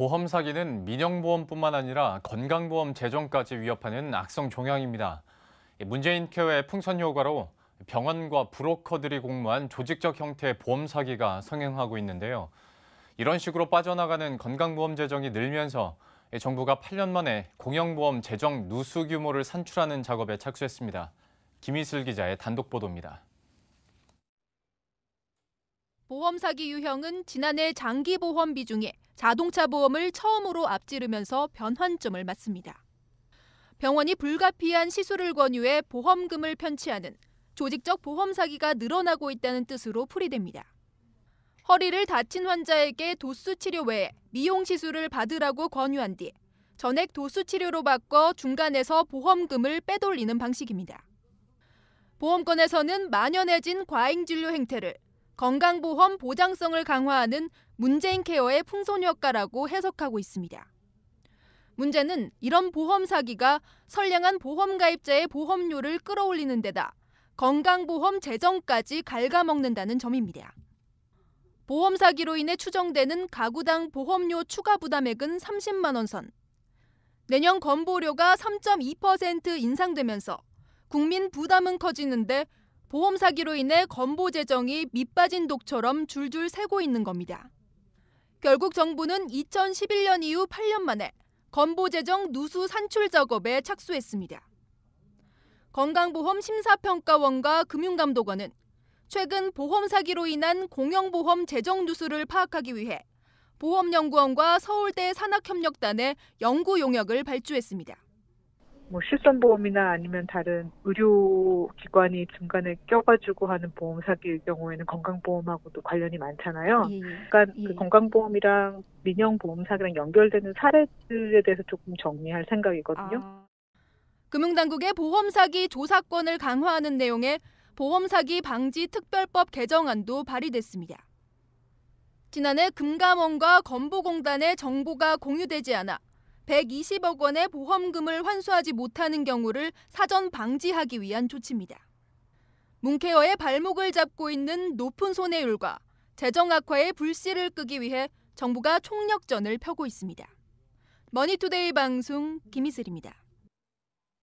보험 사기는 민영보험뿐만 아니라 건강보험 재정까지 위협하는 악성 종양입니다. 문재인 케어의 풍선 효과로 병원과 브로커들이 공모한 조직적 형태의 보험 사기가 성행하고 있는데요. 이런 식으로 빠져나가는 건강보험 재정이 늘면서 정부가 8년 만에 공영보험 재정 누수 규모를 산출하는 작업에 착수했습니다. 김희슬 기자의 단독 보도입니다. 보험 사기 유형은 지난해 장기 보험 비중에 자동차 보험을 처음으로 앞지르면서 변환점을 맞습니다. 병원이 불가피한 시술을 권유해 보험금을 편취하는 조직적 보험 사기가 늘어나고 있다는 뜻으로 풀이됩니다. 허리를 다친 환자에게 도수 치료 외에 미용 시술을 받으라고 권유한 뒤 전액 도수 치료로 바꿔 중간에서 보험금을 빼돌리는 방식입니다. 보험권에서는 만연해진 과잉 진료 행태를 건강보험 보장성을 강화하는 문재인 케어의 풍선 효과라고 해석하고 있습니다. 문제는 이런 보험 사기가 선량한 보험 가입자의 보험료를 끌어올리는 데다 건강보험 재정까지 갉아먹는다는 점입니다. 보험 사기로 인해 추정되는 가구당 보험료 추가 부담액은 30만 원 선. 내년 건보료가 3.2% 인상되면서 국민 부담은 커지는데 보험 사기로 인해 건보 재정이 밑빠진 독처럼 줄줄 새고 있는 겁니다. 결국 정부는 2011년 이후 8년 만에 건보 재정 누수 산출 작업에 착수했습니다. 건강보험 심사평가원과 금융감독원은 최근 보험 사기로 인한 공영보험 재정 누수를 파악하기 위해 보험연구원과 서울대 산학협력단의 연구 용역을 발주했습니다. 뭐 실손보험이나 아니면 다른 의료기관이 중간에 껴가지고 하는 보험 사기의 경우에는 건강보험하고도 관련이 많잖아요. 예, 예. 그러니까 그 예, 건강보험이랑 민영보험 사기랑 연결되는 사례들에 대해서 조금 정리할 생각이거든요. 아. 금융당국의 보험 사기 조사권을 강화하는 내용의 보험 사기 방지 특별법 개정안도 발의됐습니다. 지난해 금감원과 건보공단의 정보가 공유되지 않아 120억 원의 보험금을 환수하지 못하는 경우를 사전 방지하기 위한 조치입니다. 문케어의 발목을 잡고 있는 높은 손해율과 재정 악화의 불씨를 끄기 위해 정부가 총력전을 펴고 있습니다. 머니투데이 방송 김희슬입니다.